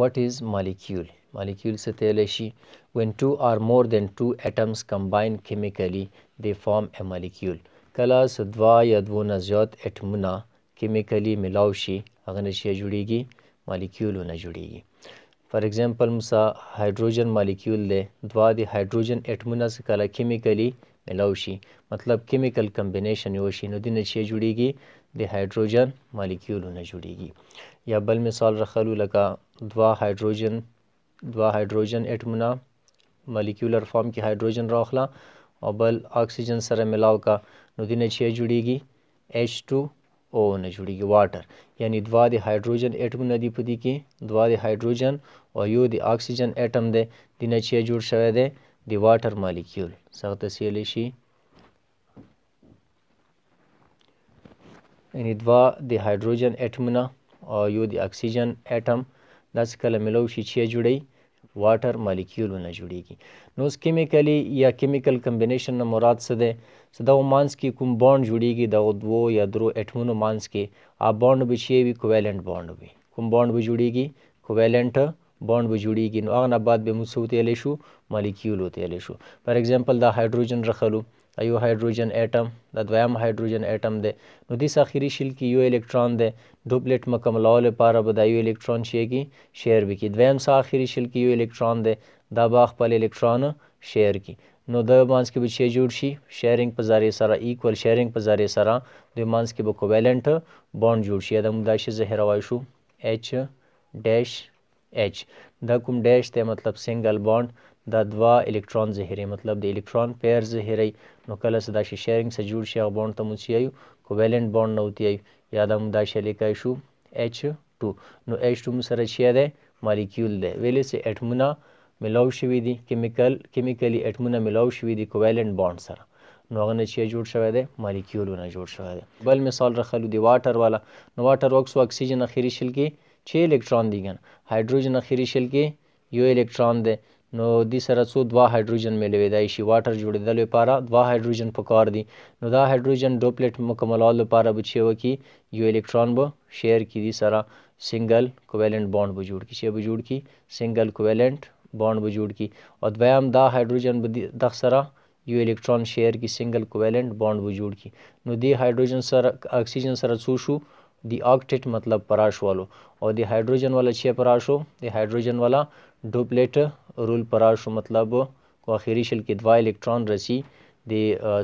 what is molecule molecule څه ته ویلی شي when two or more than two atoms combine chemically they form a molecule کله چې دوا یا دوه نه زیات اټمونه کیمیکلی ملاو شي هغه نشي جوړیږي مالیکیولونه جوړیږي فار ایگزامپل مسا هایدروجن مالیکیول دی دوا د هایدروجن اټمونه څه کله کیمیکلی ملاو شي مطلب کیمیکل کمبینیشن یو شي نو د نشي جوړیږي د هایدروجن مالیکولونه جوړیږي یا بل مثال رخلو لکه دوا هایدروجن دوا هایدروجن اټمونه مالیکولر فارم کې هایدروجن راخلا او بل اکسیجن سره ملاو کا نو د نشي جوړیږي H2 او نه جوړیږي واټر یعنی دوا د هایدروجن اټم نه دی پدې کې دوا د هایدروجن او یو د اکسیجن اټم دی د نشي جوړ شوی دی the water molecule سغتسیلی شي یعنی دوا د هایدروجن اټمونه او یو د اکسیجن اټم داسې کله ملو شي چې جوړي واټر مالیکیولونه جوړیږي نو اس کیمیکلی یا کیمیکل کمبینیشن نه مراد څه دی څه دغو مانس کې کوم بانډ جوړیږي دغو دوو یا درو اټمونو مانس کې آ بانډ به چې وي کوویلنټ بانډ وي کوم بانډ به جوړیږي کوویلنټ بانډ به جوړیږي نو هغه نه بعد به موږ څه وتیلی شو مالیکیول وتیلی شو فار اگزامپل دا هایدروجن رخلو یو هایدروجن اټم دا دویم هایدروجن اټم دی نو دیس اخیری شیل کې یو الکترون دی ډوپلیټ مکملولو لپاره به دا یو الکترون شی کې شیر وکړي دویم سا اخیری شیل کې یو الکترون دی دا به خپل الکترون شیر کړي نو د مانس کې به شی جوړ شي شیرینګ په ذریعہ سره ایکوال شیرینګ په ذریعہ سره د مانس کې به کوویلنټ بانډ جوړ شي دا موږ دا شی زه هروای شو H ډیش H دا کوم ډیش دی مطلب سنگل بانډ دا دوا الکترون ظاهري مطلب د الکترون پیر ظاهري نو کله چې دا شي شیرینګ سره جوړ شي هغه بانډ ته مونږ یو کوویلنت بانډ نه وتی یا دا موږ دا شی لیکای شو H2 نو H2 مو سره شی دی مالیکیول دی ویلې چې اټمونه ملاو شوي دي کیمیکل کیمیکلی اټمونه ملاو شوي دي کوویلنت بانډ سره نو هغه نه چې جوړ شوی دی مالیکیولونه جوړ شوی دی بل مثال رخلو دی واټر والا نو واټر وکس او اکسیجن اخیری شل کې 6 الکترون دي کنه هایدروجن اخیری شل کې یو الکترون دی نو دې سره څو دوه هایدروجن ملوي دی شي واټر جوړېدل لپاره دوه هایدروجن پکار دي نو دا هایدروجن ډوپلټ مکملول لپاره به چې وکی یو الکترون به شیر کې دي سره سنگل کوویلنت بانډ به جوړ کی شی به جوړ کی سنگل کوویلنت بانډ به جوړ کی او دویم دا هایدروجن به د سره یو الکترون شیر کې سنگل کوویلنت بانډ به جوړ کی نو دې هایدروجن سره اکسیجن سره څو شو the octet મતલબ પરાશ વાળો और the hydrogen वाला छः पराशो the hydrogen वाला duplet rule पराशो मतलब को आखिरी شل کې دوه الکترون رسی د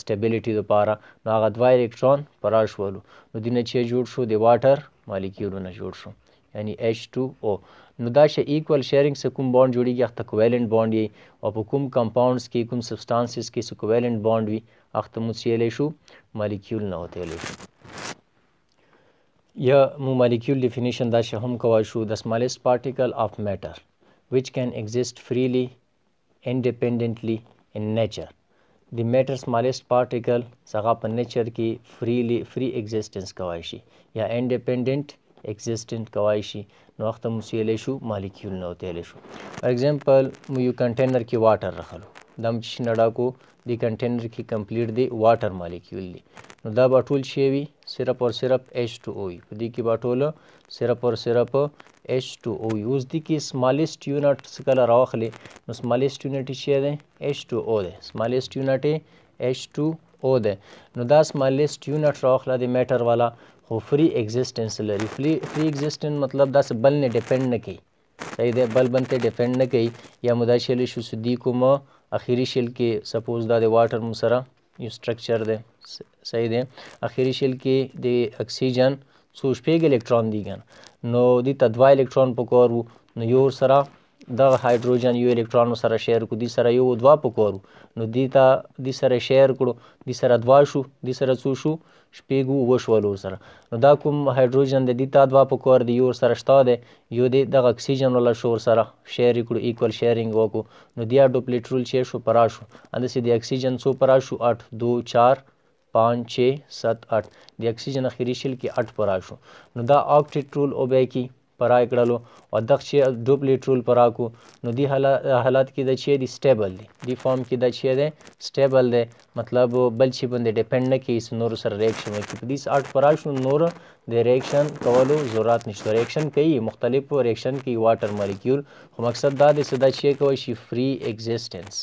سټیبیلیټي لپاره نو هغه دوه الکترون پراش ولو نو دینه چې جوړ شو د واټر مالیکولونه جوړ شو یعنی H2O نو دا شی ایکوال شیرینګ سه کوم بانډ جوړیږي اخته کوویلنت بانډ یي او په کوم کمپاؤندز کې کوم سبسټانسز کې سه کوویلنت بانډ وي اخته مو سیلې شو مالیکول نه وته لې شو Here, molecule definition that hum kawashu, the smallest particle of matter, which can exist freely, independently in nature. The matter smallest particle, saga nature ki freely, free existence kawashi, ya independent existent kawashi, no akhta musiyele shu, molecule no tele shu. For example, you container ki water rakhalo. دا هم چې شي نډاکو دې کنټینر کې کمپلیټ دی واټر مالیکیول دی نو دا به ټول شی وي صرف او صرف ایچ ټو او وي په دې کې به ټوله صرف او صرف ایچ ټو او وي اوس دې کې سمالسټ یونټ څه کله راواخلې نو سمالسټ یونټ یې شی دی ایچ ټو او دی سمالسټ یونټ یې ایچ ټو او دی نو دا سمالسټ یونټ راواخله د میټر والا خو فری اگزسټنس لري فری فری اگزسټنس مطلب دا څه بل نه ډیپند نه کوي صحیح دی بل بنته ډیپند نه کوي یا مداشله شو صدیق کومه اخیری شیل کې سپوز دا د واټر سره یو سټرکچر دی صحیح دی اخیری شیل کې د اکسیجن څو شپږ الکترون دي ګن نو د تدوا الکترون په کور نو یو سره دغه هایدروجن یو الکترون سره شیر کو دي سره یو دوا پکورو نو دې ته دې سره شیر کړو دې سره دوا شو دې سره څو شو شپږو وشولو سره نو دا کوم هایدروجن د دې تا دوا پکور دی یو سره شته دی یو دې دغه اکسیجن ولا شور سره شیر کړو ایکوال شیرینګ وکړو نو دې اډو پلیټرول شیر شو پراشو اند سي دې اکسیجن سو پراشو 8 2 4 5 6 7 8 د اکسیجن اخیری شل کې 8 پراشو نو دا اکټیټرول اوبې کې پرای کړلو او دغه شی ډوب لیټرل پرا کو نو دی حالات کې د شی دی سټیبل دی دی فارم کې د شی دی سټیبل دی مطلب بل شی باندې ډیپند نه کیږي نور سره ریاکشن کوي په دې آرټ پرال شو نور د ریاکشن کولو ضرورت نشته ریاکشن کوي مختلف ریاکشن کوي واټر مالیکول خو مقصد دا دی چې دا شی کوي شی فری ایگزیسټنس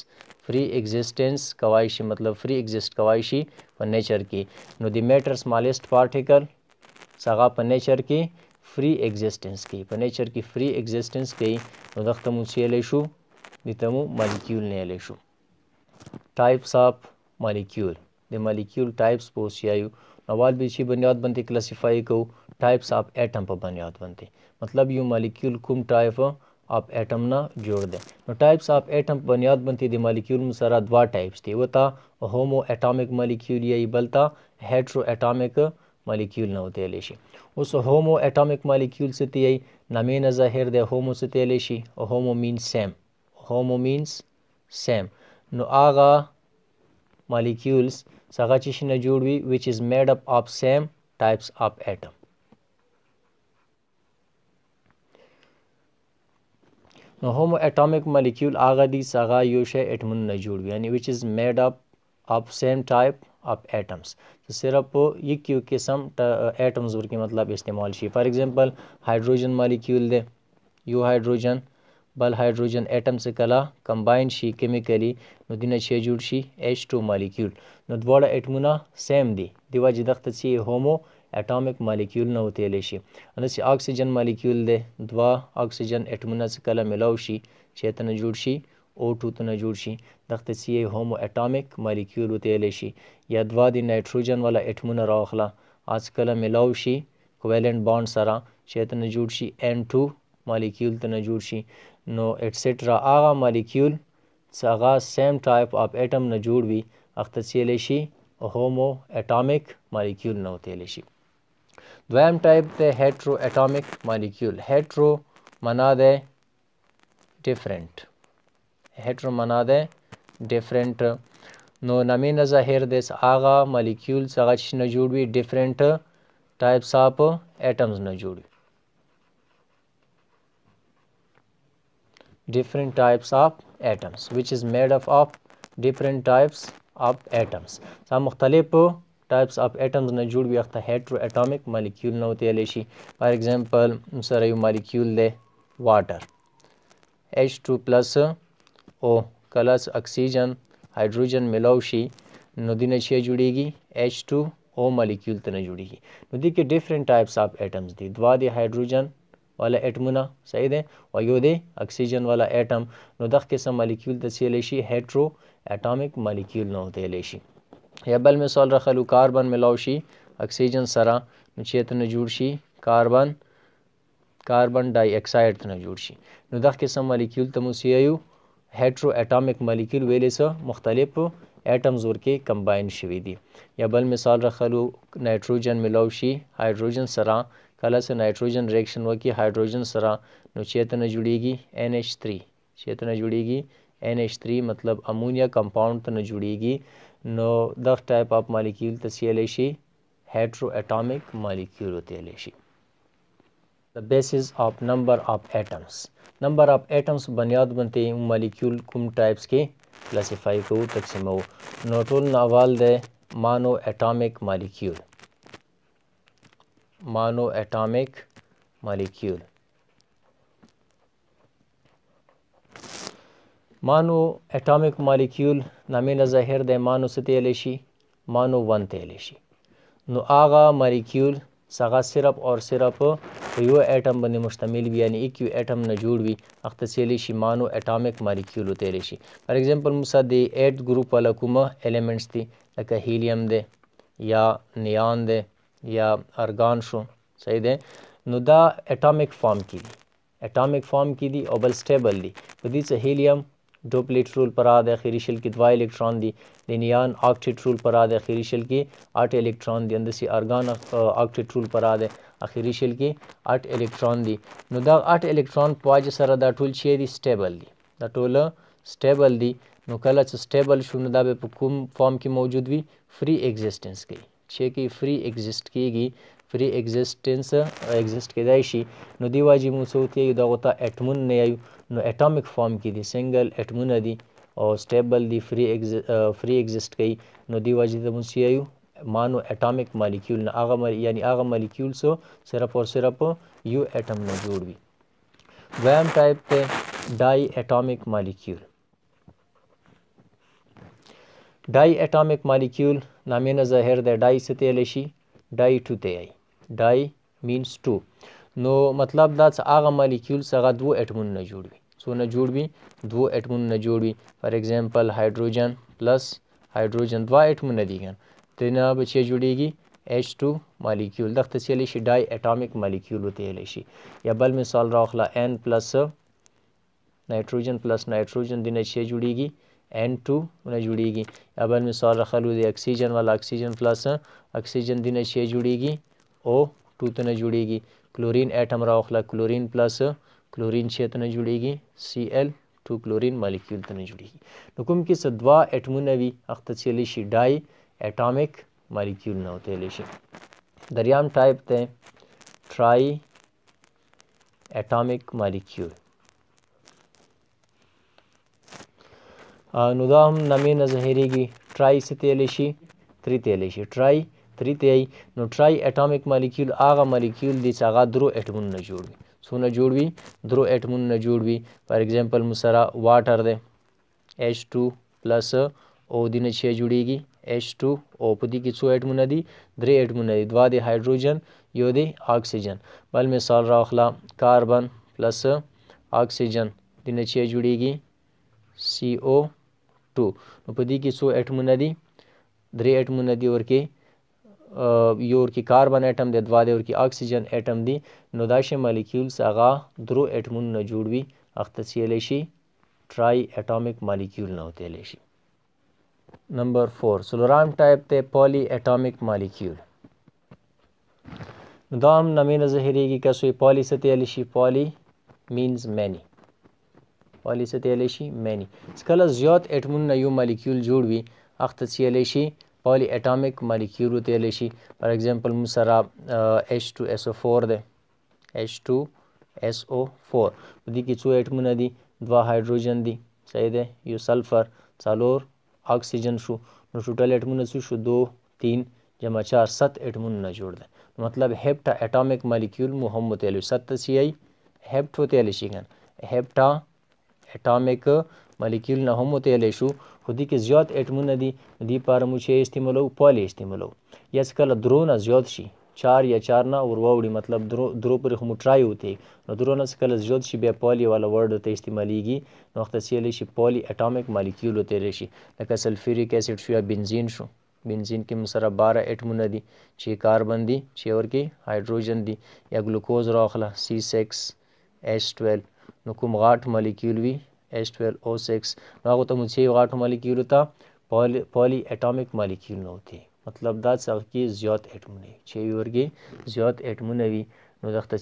فری ایگزسٹنس کوائشی مطلب فری ایگزسٹ کوائشی په نیچر کې نو دی میټر سمالسټ پارټیکل څنګه په نیچر کې free existence कई पर नेचर की free existence कई वक्त मुंशी अलेशु दितमु molecule ने अलेशु types of molecule the molecule types पोस्ट आयु नवाल भी बुनियाद बनते क्लासीफाई को टाइप्स ऑफ एटम पर बुनियाद बनते मतलब यू मालिक्यूल कुम टाइप आप एटम ना जोड़ दें नो टाइप्स आप एटम बुनियाद बनती थी मालिक्यूल में सारा दवा टाइप्स थे वो था होमो एटॉमिक मालिक्यूल या बल था heteroatomic مالیکیول نه وتلی شي اوس هومو اټامک مالیکیول څه تی نامې نه ظاهر دی هومو څه تیلی شي هومو مینس سیم هومو مینس سیم نو هغه مالیکیولز څنګه چې شنه جوړ وي which is made up of same types of atom نو هومو اټامک مالیکیول هغه دي څنګه یو شی اټمون نه جوړ وي یعنی which is made up of same type of atoms तो सिर्फ यह क्यू किस्म एटम्स बुर के मतलब इस्तेमाल फॉर एग्जांपल हाइड्रोजन मालिक्यूल दे यू हाइड्रोजन बल हाइड्रोजन एटम से कला कंबाइन शी केमिकली नुदिना शेजुड शी एच टू मालिक्यूल नुद वड़ा एटमुना सेम दी दिवा जिदख्त सी होमो एटॉमिक मालिक्यूल न होते लेशी अनसी ऑक्सीजन मालिक्यूल दे द्वा ऑक्सीजन एटमुना से कला मिलावशी चेतन जुड़शी او ټو ته نه جوړ شي دغه سی هومو اټامیک مالیکول وته لې شي یا دوا د نایتروجن والا اټمونه راخلا از کله ملاو شي کوویلنت باند سره چې ته نه جوړ شي N2 مالیکول ته نه جوړ شي نو اټسټرا هغه مالیکول څنګه سیم ټایپ اف اټم نه جوړ وي اختصیل شي هومو اټامیک مالیکول نه وته شي دویم ټایپ ته هیټرو اټامیک مالیکول هیټرو معنا ده ډیفرنٹ heteromanade different نو نامین ظاہر دیس آغا مالیکیولز آغا چھ نہ جوڑوی ڈفرینٹ types of atoms न जुड़ी different types of atoms which is made up of different types of atoms सा मुख्तलिफ types of atoms न जुड़ भी अख्ता heteroatomic molecule न होते लेशी for example सर यू molecule ले water H2 plus او کلاس اکسیجن هایدروجن ملاو شي نو دینه شی جوړیږي H2O مالیکول ته نه جوړیږي نو دې کې ډیفرنٹ ټایپس اف اټمز دي دوا دي هایدروجن والا اټمونه صحیح ده او یو دی اکسیجن والا اټم نو دغه قسم مالیکول د سیل شي هیټرو اټامک مالیکول نو ته لشي یا بل مثال راخلو کاربن ملاو شي اکسیجن سره نو چې ته نه جوړ شي کاربن کاربن ډای اکساید ته نه جوړ شي نو دغه قسم مالیکول ته مو سی یو هیټرو اټامک مالیکول ویلې څه مختلفو اټمز ورکې کمباین شوي دي یا بل مثال راخلو نایټروجن ملاو شي هایدروجن سره کله چې نایټروجن ریکشن وکړي هایدروجن سره نو چېرته نه جوړیږي این ایچ تھری چېرته نه جوړیږي این ایچ تھری مطلب امونیا کمپاؤنډ ته نه جوړیږي نو دغه ټایپ آف مالیکول ته څه شي هیټرو اټامک مالیکول ته شي the basis of number of atoms number of atoms बुनियाद बनते हैं मालिक्यूल कुम टाइप्स के क्लासीफाई को तकसीम हो नोटोल नावाल द monoatomic molecule monoatomic molecule monoatomic مالیکول نامینه ظاهر د مانو ستې لشي مانو 1 ته لشي نو هغه مالیکول سغه صرف اور صرف په یو اټم باندې مشتمل وي یعنی یک یو اټم نه جوړ وي اختصیلی شي مانو اټامیک مالیکیول ته لري شي فار ایگزامپل موږ د 8 ګروپ والا کوم الیمنټس دي لکه هیلیم دی یا نیان دی یا ارګان شو صحیح دی نو دا اټامیک فارم کې دي اټامیک فارم کې دي او بل سټیبل دي په دې څه هیلیم ډوپلیټ رول پر د اخیری شل کې دوه الکترون دي د نیان اکټیټ رول پر د اخیری شل کې اټ الکترون دي اندسي ارګان اکټیټ رول پر د اخیری شل کې اټ الکترون دي نو دا اټ الکترون پواج سره دا ټول شی دي سټیبل دي دا ټول سټیبل دي نو کله چې سټیبل شونه دا به په کوم فارم کې موجود وي فری اگزیسټنس کې چې کې فری اگزیسټ کیږي فری اگزیسټنس اگزیسټ کېدای شي نو دی واجب مو څه وتی دغه ته اټمون نه یو نو اټامک فارم کې دي سنگل اټمونه دي او سټیبل دي فری فری ایگزیسټ کوي نو دی وجه ته مونږ یو مانو اټامک مالیکول نه هغه یعنی هغه مالیکول سو صرف او صرف یو اټم نه جوړ وي دویم ټایپ ته ډای اټامک مالیکول ډای اټامک مالیکول نامې نه ظاهر دی ډای څه ته لشي ډای ټو ته ای ډای مینس ټو نو مطلب دا چې هغه مالیکول څنګه دوه اټمونه جوړوي څونه جوړ وي دوه اټمونه جوړ وي فار ایگزامپل هایدروجن پلس هایدروجن دوه اټمونه دي ګان ترنه به چې جوړیږي H2 مالیکول دغه څه لشي ډای اټامک مالیکول وته لشي یا بل مثال راخلا N پلس نایتروجن پلس نایتروجن دینه چې جوړیږي N2 نه جوړیږي یا بل مثال راخلو دی اکسیجن والا اکسیجن پلس اکسیجن دینه چې جوړیږي O2 ته نه جوړیږي کلورین اټم راوخله کلورین پلس کلورین چې ته نه جوړیږي سی ال ټو کلورین مالیکول ته نه جوړیږي نو کوم کې څه دوا اټمونه وي اخته چلی شي ډای اټامیک مالیکول نه وته لشي دریام ټایپ ته ټرای اټامیک مالیکول نو دا هم نامې نه ظاهریږي ټرای څه تیلی شي تری تیلی شي ټرای 3 ته ای نو ټرای اټامک مالیکول هغه مالیکول دی چې هغه درو اټمونه جوړ وي څونه جوړ وي درو اټمونه جوړ وي فار ایگزامپل مسره واټر دی H2 پلس او دینه چې جوړیږي H2 او په دې کې څو اټمونه دي درې اټمونه دي دوه د هایدروجن یو د اکسیجن بل مثال راخلا کاربن پلس اکسیجن دینه چې جوړیږي CO2 نو په دې کې څو اټمونه دي درې اټمونه دي ورکه یو ورکی کاربن اټم دی دوه دی ورکی اکسیجن اټم دی نو دا شی مالیکیولز هغه درو اټمونو نه جوړ وي اخته سیلی شي ټرای اټامک مالیکیول نه وتلی شي نمبر فور سلورام ټایپ دی پالی اټامک مالیکیول نو دا هم نامې نه ظاهرېږي که سوی پالی څه تیلی شي پالی مینز مینی پالی څه تیلی شي مینی کله زیات اټمونو نه یو مالیکیول جوړ وي اخته سیلی شي पॉलीएटॉमिक हमारी मालिक्यूल तेल ऐसी फॉर एग्जांपल मुसरा H two S O four दे H two S O four दी की चू एटमन दी द्वा हाइड्रोजन दी सही दे यू सल्फर सालोर ऑक्सीजन शू नो टोटल एटमन शू शू दो तीन जमा चार सत एटमन न जोड़ दे तो मतलब हेप्टा एटॉमिक मालिक्यूल मोहम्मद तेल सत सी आई हेप्टो तेल शिगन हेप्टा एटॉमिक मालिक्यूल न होमो तेल शू خو دې کې زیات اټمونه دي دې لپاره مو چې استعمالو پالې استعمالو یا چې کله درو نه زیات شي چار یا چار نه ور واوړي مطلب درو درو پورې خو مو ټرای وتې نو درو نه چې کله زیات شي بیا پالې والا ورډ ته استعمالیږي نو وخت سیلی شي پالي اټامک مالیکیول وتې رشي لکه سلفیوریک اسید شو یا بنزین شو بنزین کې مسره 12 اټمونه دي چې کاربن دي چې اور کې هایدروجن دي یا ګلوکوز راخله C6 H12 نو کوم غاټ مالیکول وي H twelve O six नागो मुझे मालिक्यूल था पॉली पॉली एटामिक मालिक्यूल नौती मतलब दाद सखी ज्योत एटमुने छेवर्गी ज्योत एटमुनवी नुदख्त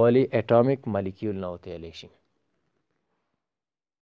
पॉली एटामिक मालिक्यूल नौते अलेशी